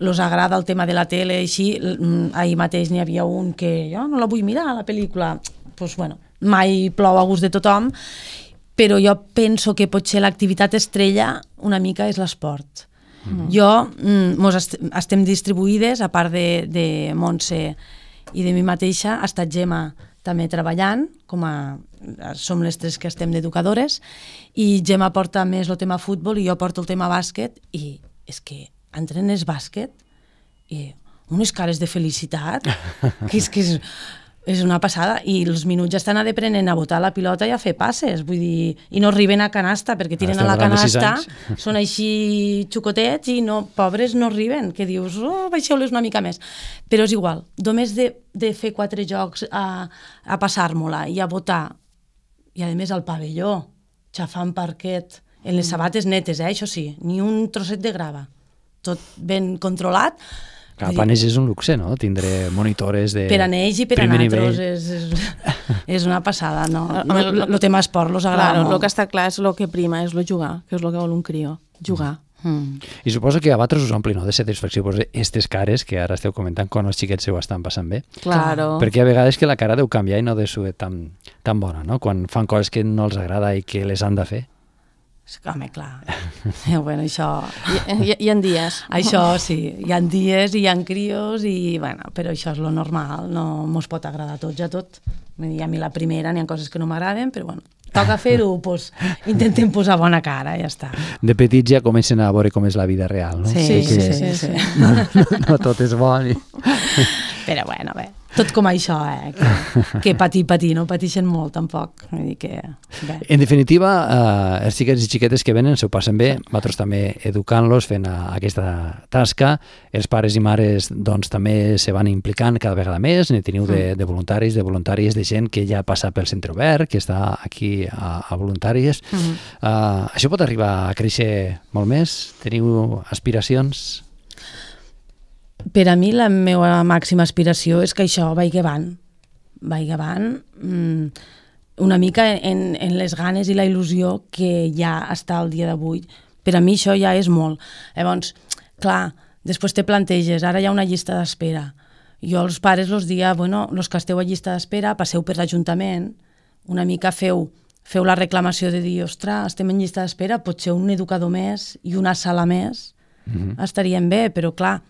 els agrada el tema de la tele, així, mm, ahir mateix n'hi havia un que jo no la vull mirar, la pel·lícula. pues, bueno, mai plou a gust de tothom, però jo penso que potser l'activitat estrella una mica és l'esport Mm-hmm. Mm. Jo, mos est estem distribuïdes, a part de, de Montse i de mi mateixa, ha estat Gemma també treballant, com a, som les tres que estem d'educadores, i Gemma porta més el tema futbol i jo porto el tema bàsquet, i és que entrenes bàsquet i unes cares de felicitat, que és que és és una passada, i els minuts ja estan aprenent a votar la pilota i a fer passes, vull dir, i no arriben a canasta, perquè tiren a la canasta, (laughs) són així xocotets i no, pobres no arriben, que dius, oh, baixeu-les una mica més. Però és igual, només de, de fer quatre jocs a, a passar-me-la i a votar, i a més al pavelló, xafant parquet, en les mm. sabates netes, eh, això sí, ni un trosset de grava, tot ben controlat, Clar, per ells és un luxe, no? Tindre monitores de... Per a ells i per a nosaltres és, és, és una passada, no? El, el, tema esport els agrada claro, molt. El que està clar és el que prima, és el jugar, que és el que vol un crió, jugar. Mm. mm. I suposo que a vosaltres us ompli no, de satisfacció pues, estes cares que ara esteu comentant quan els xiquets se ho estan passant bé. Claro. Perquè a vegades que la cara deu canviar i no de ser tan, tan bona, no? Quan fan coses que no els agrada i que les han de fer. Home, clar. (laughs) Eh, bueno, això... Hi, hi, hi ha dies. (laughs) Això sí, hi han dies i hi han crios, i, bueno, però això és lo normal, no mos pot agradar a tots a tot. Vull dir, a mi la primera n'hi ha coses que no m'agraden, però bueno, toca (laughs) fer-ho, pues, intentem posar bona cara, ja està. De petits ja comencen a veure com és la vida real, no? Sí, sí, sí. sí, sí. No, no, no tot és bo. Però bueno, bé, tot com això, eh? Que, que patir, patir, no pateixen molt, tampoc. Vull dir que, bé. En definitiva, eh, els xiquets i xiquetes que venen s'ho passen bé, nosaltres també educant-los, fent a, eh, aquesta tasca, els pares i mares doncs també se van implicant cada vegada més, ne teniu de, mm. de voluntaris, de voluntàries, de gent que ja passa pel centre obert, que està aquí a, a voluntàries. Uh mm-hmm. -huh. eh, això pot arribar a créixer molt més? Teniu aspiracions? Per a mi la meva màxima aspiració és que això vagi avant, vagi avant mmm, una mica en, en les ganes i la il·lusió que ja està el dia d'avui. Per a mi això ja és molt. Llavors, clar, després te planteges, ara hi ha una llista d'espera. Jo els pares els dia, bueno, els que esteu a llista d'espera, passeu per l'Ajuntament, una mica feu feu la reclamació de dir, ostres, estem en llista d'espera, potser un educador més i una sala més mm -hmm. estarien bé, però clar,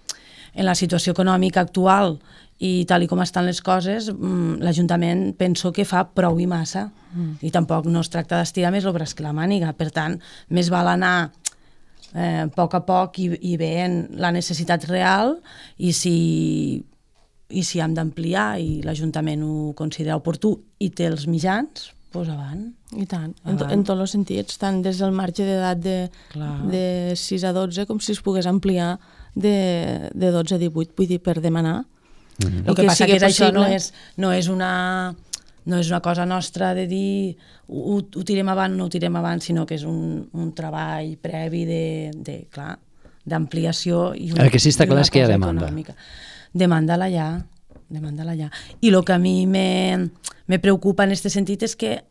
en la situació econòmica actual i tal i com estan les coses, mm, l'Ajuntament penso que fa prou i massa mm. i tampoc no es tracta d'estirar més l'obres que la màniga. Per tant, més val anar eh, a poc a poc i, i veient la necessitat real i si, i si hem d'ampliar i l'Ajuntament ho considera oportú i té els mitjans, doncs avant. I tant, avant. en, en tots els sentits, tant des del marge d'edat de, Clar. de 6 a 12 com si es pogués ampliar de, de 12 a 18, vull dir, per demanar. Mm -hmm. El que, que passa que és que això no és, no és una no és una cosa nostra de dir ho, ho tirem avant, no ho tirem avant, sinó que és un, un treball previ de, de clar, d'ampliació. I el que sí està clar és que hi ha demanda. Demanda-la ja, demanda-la ja. I el que a mi me, me preocupa en aquest sentit és que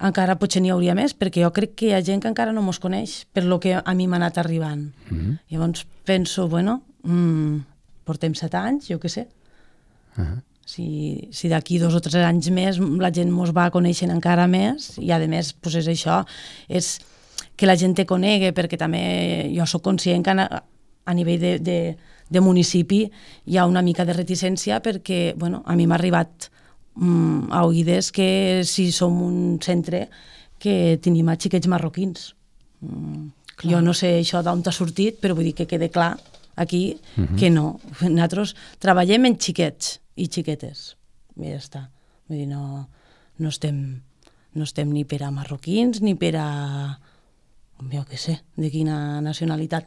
encara potser n'hi hauria més, perquè jo crec que hi ha gent que encara no mos coneix, per lo que a mi m'ha anat arribant. Mm -hmm. Llavors penso, bueno, mm, portem set anys, jo què sé. Uh -huh. Si, si d'aquí dos o tres anys més la gent mos va coneixent encara més, i a més, pues és això, és que la gent te conegue, perquè també jo sóc conscient que a, a nivell de, de, de municipi hi ha una mica de reticència perquè, bueno, a mi m'ha arribat mm, a oïdes que si som un centre que tenim a xiquets marroquins. Mm, clar. jo no sé això d'on t'ha sortit, però vull dir que quede clar aquí uh mhm. -huh. que no. Nosaltres treballem en xiquets i xiquetes. I ja està. Vull dir, no, no, estem, no estem ni per a marroquins ni per a jo què sé, de quina nacionalitat.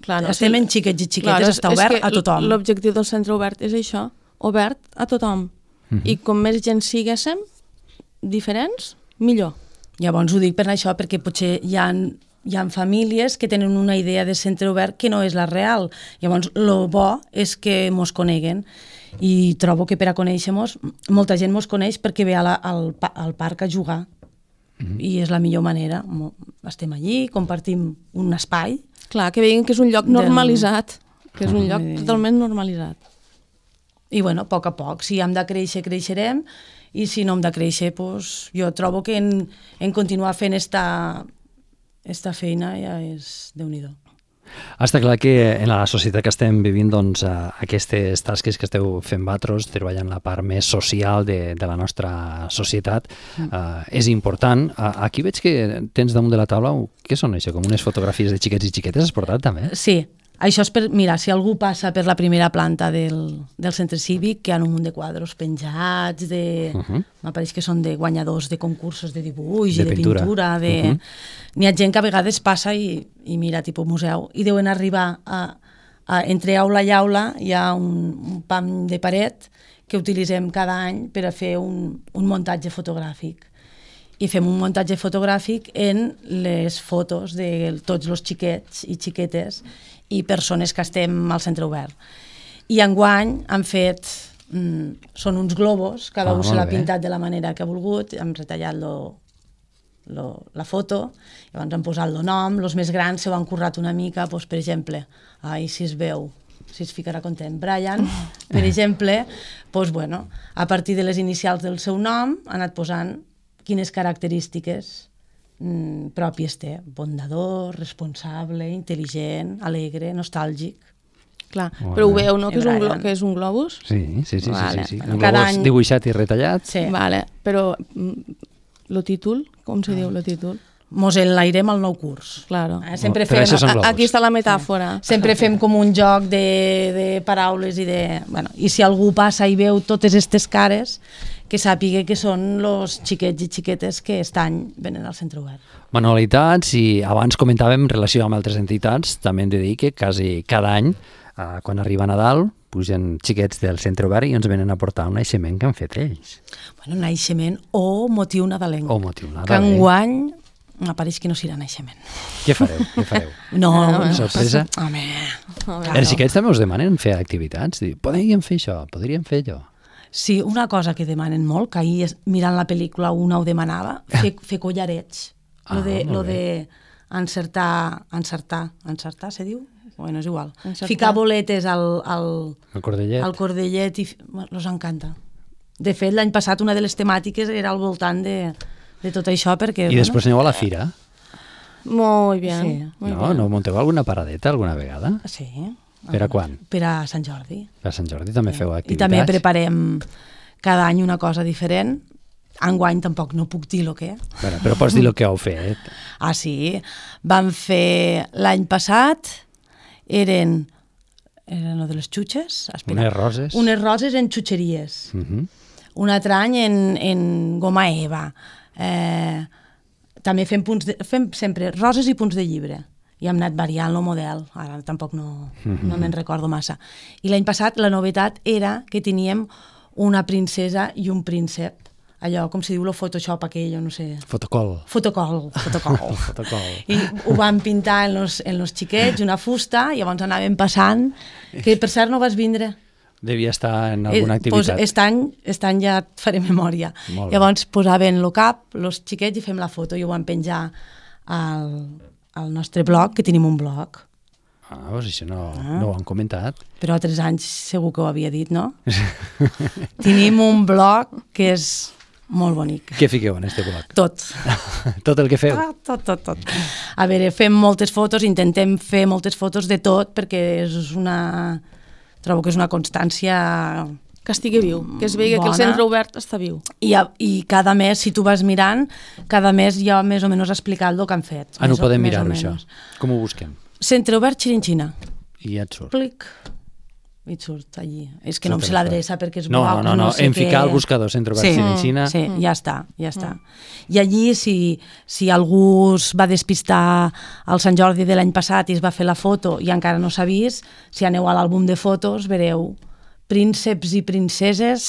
Clar, no, Estem sí. en xiquets i xiquetes, clar, està obert a tothom. L'objectiu del centre obert és això, obert a tothom. -huh. Mhm. I com més gent siguéssim diferents, millor. Llavors ho dic per això, perquè potser hi ha hi ha famílies que tenen una idea de centre obert que no és la real. Llavors, lo bo és que mos coneguen i trobo que per a conèixer-nos, molta gent mos coneix perquè ve a la, al, al parc a jugar mm -hmm. i és la millor manera. Estem allí, compartim un espai. Clar, que veiem que és un lloc normalitzat, que és un lloc totalment normalitzat. I, bueno, a poc a poc, si hem de créixer, creixerem, i si no hem de créixer, doncs, jo trobo que en, en continuar fent esta, esta feina ja és déu nhi està clar que en la societat que estem vivint doncs, aquestes tasques que esteu fent vosaltres, treballant la part més social de, de la nostra societat, mm. eh, és important. Aquí veig que tens damunt de la taula, què són això, com unes fotografies de xiquets i xiquetes, has portat també? Sí, això és per, mira, si algú passa per la primera planta del, del centre cívic, que han un munt de quadros penjats, de... Uh mhm. -huh. m'apareix que són de guanyadors de concursos de dibuix, de, i de pintura, pintura de... Uh mhm. -huh. N'hi ha gent que a vegades passa i, i mira, tipus museu, i deuen arribar a, a entre aula i aula hi ha un, un pam de paret que utilitzem cada any per a fer un, un muntatge fotogràfic i fem un muntatge fotogràfic en les fotos de tots els xiquets i xiquetes i persones que estem al centre obert. I enguany han fet mm, són uns globos, cada ah, un se l'ha pintat de la manera que ha volgut, hem retallat lo, lo, la foto, llavors han posat el nom, els més grans se ho han currat una mica, doncs, per exemple, ai, si es veu, si es ficarà content, Brian, (laughs) per exemple, doncs, bueno, a partir de les inicials del seu nom ha anat posant quines característiques mm, pròpies té. Bondador, responsable, intel·ligent, alegre, nostàlgic. Clar, Molt però ho veu, no?, que és, un que és un globus. Sí, sí, sí, vale. sí, sí, sí. un Cada globus any... dibuixat i retallat. Sí. Vale, però el mm, títol, com se ah. diu el títol? mos enlairem al nou curs. Claro. Eh? Sempre fem, aquí està la metàfora. Sí. Sempre fem com un joc de, de paraules i de... Bueno, I si algú passa i veu totes aquestes cares, que sàpiga que són els xiquets i xiquetes que estan venen al centre obert. Manualitats, i abans comentàvem en relació amb altres entitats, també hem de dir que quasi cada any, eh, quan arriba Nadal, pugen xiquets del centre obert i ens venen a portar un naixement que han fet ells. Bueno, un naixement o motiu nadalenc. O motiu nadalenc. Que enguany apareix que no serà naixement. Què fareu? Què fareu? (laughs) No, no, no sorpresa. Home, home, Els xiquets també us demanen fer activitats? Podríem fer això, podríem fer allò. Sí, una cosa que demanen molt, que ahir mirant la pel·lícula una ho demanava, fer, ah. fer collarets. Ah, lo de, lo de encertar, encertar, encertar se diu? Bueno, és igual. Encertar. Ficar boletes al, al, el cordellet. al cordellet i... Bueno, els encanta. De fet, l'any passat una de les temàtiques era al voltant de, de tot això perquè... I bueno, després aneu a la eh, fira. Molt bé. Sí, no, no munteu alguna paradeta alguna vegada? Sí. Per a quan? Per a Sant Jordi. Per a Sant Jordi també sí. feu activitats? I també preparem cada any una cosa diferent. Enguany tampoc no puc dir el que. Bueno, però pots dir el que heu fet. (laughs) ah, sí. Vam fer l'any passat, eren eren de les xutxes. Espera. Unes roses. Unes roses en xutxeries. Uh mhm. -huh. Un altre any en, en goma eva Eh, també fem, punts de, fem sempre roses i punts de llibre i hem anat variant el model, ara tampoc no, no me'n recordo massa. I l'any passat la novetat era que teníem una princesa i un príncep allò, com si diu, el Photoshop aquell, no sé... Fotocol. Fotocol, fotocol. (laughs) fotocol. I ho van pintar en els, en els xiquets, una fusta, i llavors anàvem passant, que per cert no vas vindre devia estar en eh, alguna activitat. Pues, estan, estan ja et faré memòria. Llavors posaven el cap, els xiquets i fem la foto i ho vam penjar al, al nostre blog, que tenim un blog. Ah, doncs això no, ah. no ho han comentat. Però a tres anys segur que ho havia dit, no? (laughs) tenim un blog que és molt bonic. Què fiqueu en este blog? Tot. (laughs) tot el que feu? Ah, tot, tot, tot. A veure, fem moltes fotos, intentem fer moltes fotos de tot perquè és una trobo que és una constància que estigui viu, que es vegi que el centre obert està viu. I, a, I cada mes, si tu vas mirant, cada mes ja més o menys explicat el que han fet. Ah, no podem mirar això. Com ho busquem? Centre obert Xirinxina. I ja et surt. Clic i surt allí. És que no em sé eh. l'adreça perquè és no, no, no, no, no sé en ficar al buscador Centro sí. Vaccin en Xina. Sí, mm. ja està, ja mm. està. Mm. I allí, si, si algú es va despistar al Sant Jordi de l'any passat i es va fer la foto i encara no s'ha vist, si aneu a l'àlbum de fotos vereu prínceps i princeses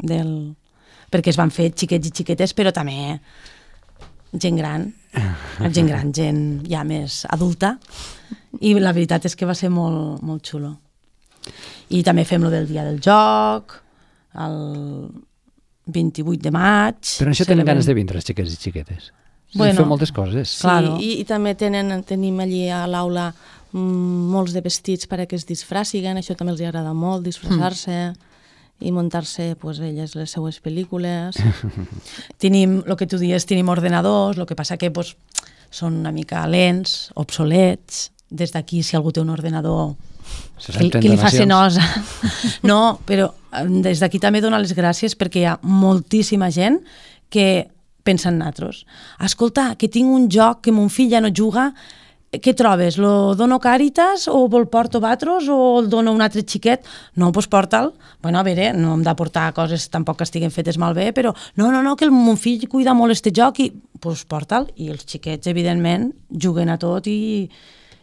del... perquè es van fer xiquets i xiquetes, però també gent gran, (laughs) gent gran, gent ja més adulta, i la veritat és que va ser molt, molt xulo. I també fem lo del dia del joc, el 28 de maig... Però això tenen ganes de vindre els xiquets i xiquetes. Bueno, fem moltes coses. Sí, claro. i, i també tenen, tenim allí a l'aula mm, molts de vestits per a que es disfraciguen, això també els agrada molt, disfressar-se. Mm i muntar-se pues, elles les seues pel·lícules. (laughs) tenim, el que tu dies, tenim ordenadors, el que passa que pues, són una mica lents, obsolets. Des d'aquí, si algú té un ordenador que, que li fa nosa. (laughs) No, però des d'aquí també dona les gràcies perquè hi ha moltíssima gent que pensa en nosaltres. Escolta, que tinc un joc que mon fill ja no juga, què trobes? Lo dono Càritas o vol porto Batros o el dono un altre xiquet? No, doncs porta'l. Bueno, a veure, no hem de portar coses tampoc que estiguen fetes malbé, però no, no, no, que el mon fill cuida molt este joc i doncs porta'l. I els xiquets, evidentment, juguen a tot i,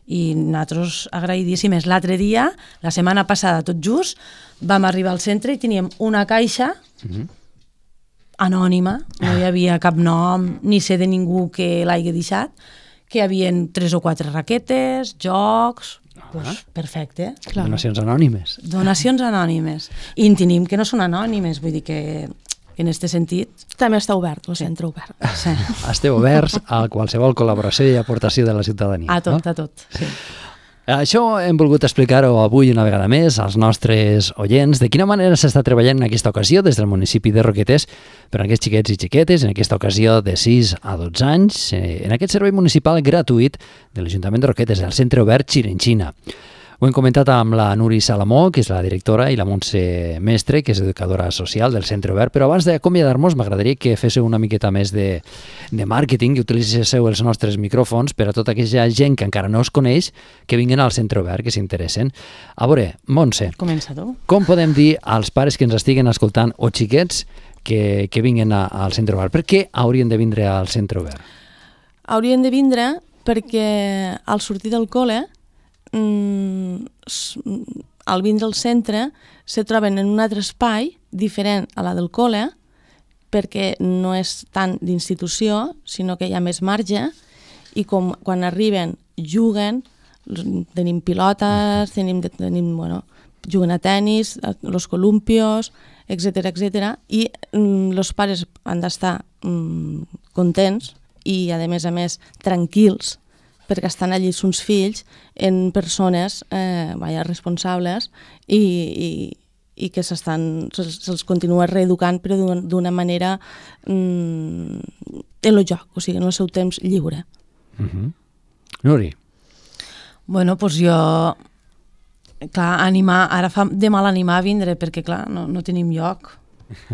i nosaltres agraïdíssimes. L'altre dia, la setmana passada, tot just, vam arribar al centre i teníem una caixa mm -hmm. anònima, no hi havia cap nom, ni sé de ningú que l'hagi deixat, que hi havien tres o quatre raquetes, jocs... Ah. Pues, perfecte. Clar. Donacions anònimes. Donacions anònimes. I en tenim que no són anònimes, vull dir que en aquest sentit, també està obert, el centre obert. Sí. (laughs) Esteu oberts a qualsevol col·laboració i aportació de la ciutadania. A tot, no? a tot, sí. Això hem volgut explicar-ho avui una vegada més als nostres oients, de quina manera s'està treballant en aquesta ocasió des del municipi de Roquetes per a aquests xiquets i xiquetes, en aquesta ocasió de 6 a 12 anys, eh, en aquest servei municipal gratuït de l'Ajuntament de Roquetes, del centre obert Xirinxina. Ho hem comentat amb la Nuri Salamó, que és la directora, i la Montse Mestre, que és educadora social del Centre Obert, però abans d'acomiadar-nos m'agradaria que féssiu una miqueta més de, de màrqueting i utilitzéssiu els nostres micròfons per a tota aquella gent que encara no us coneix que vinguin al Centre Obert, que s'interessen. A veure, Montse, Comença tu. com podem dir als pares que ens estiguen escoltant o xiquets que, que vinguin a, al Centre Obert? Per què haurien de vindre al Centre Obert? Haurien de vindre perquè al sortir del col·le Mm, mm, al vins del centre se troben en un altre espai diferent a la del col·le perquè no és tant d'institució, sinó que hi ha més marge i com quan arriben juguen, tenim pilotes, tenim, tenim bueno, juguen a tennis, los columpios, etc etc i els mm, pares han d'estar mm, contents i, a més a més, tranquils perquè estan allí uns fills en persones eh, vaja, responsables i, i, i que s'estan se'ls se continua reeducant però d'una manera mm, en el joc, o sigui, en el seu temps lliure. Mm -hmm. Nuri? Bueno, doncs jo clar, animar, ara fa de mal animar a vindre perquè clar, no, no tenim lloc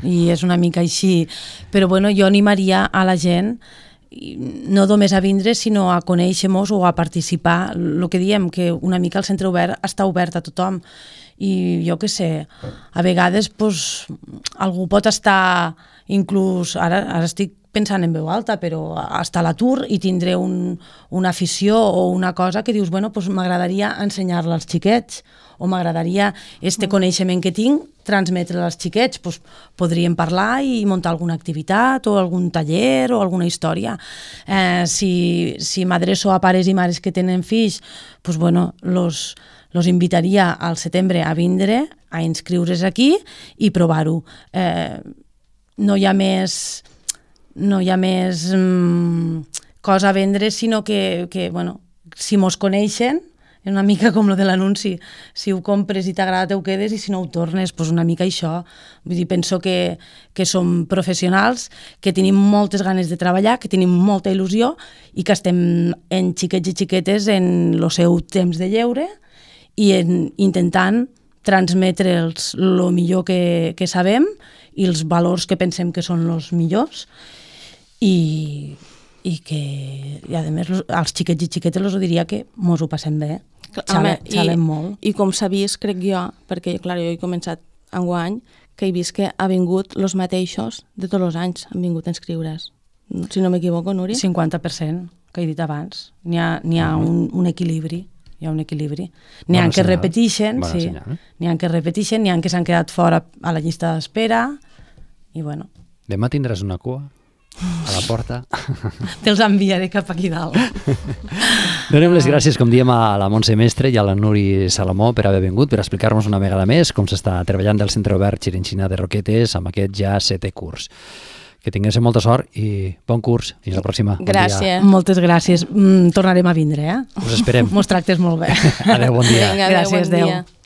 i és una mica així, però bueno, jo animaria a la gent no només a vindre, sinó a conèixer-nos o a participar. El que diem, que una mica el centre obert està obert a tothom. I jo que sé, a vegades pues, algú pot estar inclús... Ara, ara estic pensant en veu alta, però està a l'atur i tindré un, una afició o una cosa que dius, bueno, pues, m'agradaria ensenyar-la als xiquets o m'agradaria este mm. coneixement que tinc transmetre als xiquets, doncs, podríem parlar i muntar alguna activitat o algun taller o alguna història. Eh, si si m'adreço a pares i mares que tenen fills, doncs, bueno, los, los invitaria al setembre a vindre, a inscriure's aquí i provar-ho. Eh, no hi ha més no hi ha més mm, cosa a vendre, sinó que, que bueno, si mos coneixen, és una mica com lo de l'anunci. Si ho compres i t'agrada, te ho quedes, i si no ho tornes, doncs una mica això. Vull dir, penso que, que som professionals, que tenim moltes ganes de treballar, que tenim molta il·lusió i que estem en xiquets i xiquetes en el seu temps de lleure i en, intentant transmetre'ls el millor que, que sabem i els valors que pensem que són els millors i i que, i a més, els xiquets i xiquetes els diria que mos ho passem bé eh? Xale, Home, xale i, molt. I com s'ha vist, crec jo, perquè clar, jo he començat guany, que he vist que ha vingut els mateixos de tots els anys, han vingut a inscriure's. Si no m'equivoco, Núria? 50%, que he dit abans. N'hi ha, hi ha -huh. un, un equilibri hi ha un equilibri. N'hi ha, bon que repetixen, sí. Eh? N'hi ha que repetixen, n'hi ha que s'han quedat fora a la llista d'espera, i bueno. Demà tindràs una cua? a la porta. (laughs) Te'ls enviaré cap aquí dalt. (laughs) Donem les gràcies, com diem, a la Montse Mestre i a la Nuri Salomó per haver vingut, per explicar-nos una vegada més com s'està treballant del Centre Obert Xirinxina de Roquetes amb aquest ja setè curs. Que tingués molta sort i bon curs. Fins la pròxima. Gràcies. Bon Moltes gràcies. Mm, tornarem a vindre, eh? Us esperem. (laughs) Mos tractes molt bé. Adéu, bon dia. Vinga, adéu, gràcies, bon dia.